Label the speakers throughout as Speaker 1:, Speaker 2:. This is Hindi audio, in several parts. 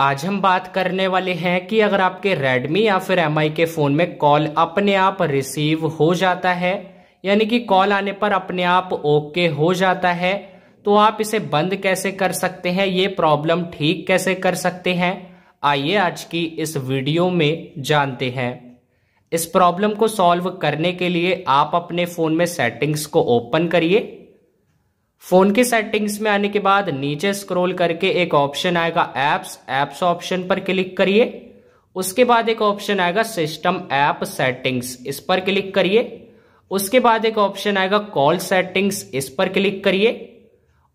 Speaker 1: आज हम बात करने वाले हैं कि अगर आपके Redmi या फिर एम के फ़ोन में कॉल अपने आप रिसीव हो जाता है यानी कि कॉल आने पर अपने आप ओके हो जाता है तो आप इसे बंद कैसे कर सकते हैं ये प्रॉब्लम ठीक कैसे कर सकते हैं आइए आज की इस वीडियो में जानते हैं इस प्रॉब्लम को सॉल्व करने के लिए आप अपने फ़ोन में सेटिंग्स को ओपन करिए फोन की सेटिंग्स में आने के बाद नीचे स्क्रॉल करके एक ऑप्शन आएगा एप्स एप्स ऑप्शन पर क्लिक करिए उसके बाद एक ऑप्शन आएगा सिस्टम ऐप सेटिंग्स इस पर क्लिक करिए उसके बाद एक ऑप्शन आएगा कॉल सेटिंग्स इस पर क्लिक करिए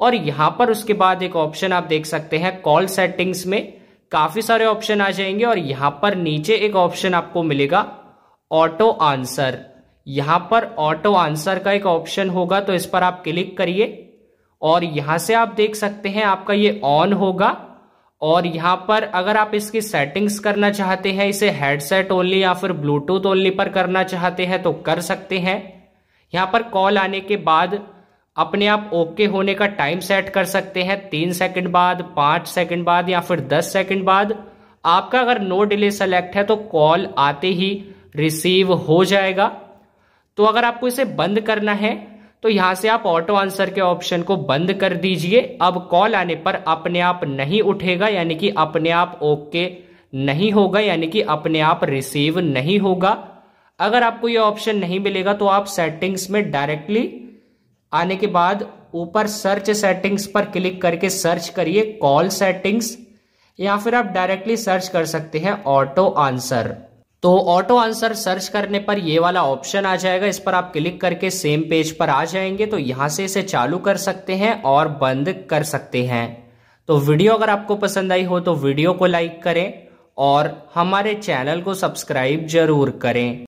Speaker 1: और यहां पर उसके बाद एक ऑप्शन आप देख सकते हैं कॉल सेटिंग्स में काफी सारे ऑप्शन आ जाएंगे और यहां पर नीचे एक ऑप्शन आपको मिलेगा ऑटो आंसर यहां पर ऑटो आंसर का एक ऑप्शन होगा तो इस पर आप क्लिक करिए और यहां से आप देख सकते हैं आपका ये ऑन होगा और यहां पर अगर आप इसकी सेटिंग्स करना चाहते हैं इसे हेडसेट ओनली या फिर ब्लूटूथ ओनली पर करना चाहते हैं तो कर सकते हैं यहाँ पर कॉल आने के बाद अपने आप ओके होने का टाइम सेट कर सकते हैं तीन सेकंड बाद पांच सेकंड बाद या फिर दस सेकंड बाद आपका अगर नो डिले सेलेक्ट है तो कॉल आते ही रिसीव हो जाएगा तो अगर आपको इसे बंद करना है तो यहां से आप ऑटो आंसर के ऑप्शन को बंद कर दीजिए अब कॉल आने पर अपने आप नहीं उठेगा यानी कि अपने आप ओके नहीं होगा यानी कि अपने आप रिसीव नहीं होगा अगर आपको यह ऑप्शन नहीं मिलेगा तो आप सेटिंग्स में डायरेक्टली आने के बाद ऊपर सर्च सेटिंग्स पर क्लिक करके सर्च करिए कॉल सेटिंग्स या फिर आप डायरेक्टली सर्च कर सकते हैं ऑटो आंसर तो ऑटो आंसर सर्च करने पर ये वाला ऑप्शन आ जाएगा इस पर आप क्लिक करके सेम पेज पर आ जाएंगे तो यहाँ से इसे चालू कर सकते हैं और बंद कर सकते हैं तो वीडियो अगर आपको पसंद आई हो तो वीडियो को लाइक करें और हमारे चैनल को सब्सक्राइब जरूर करें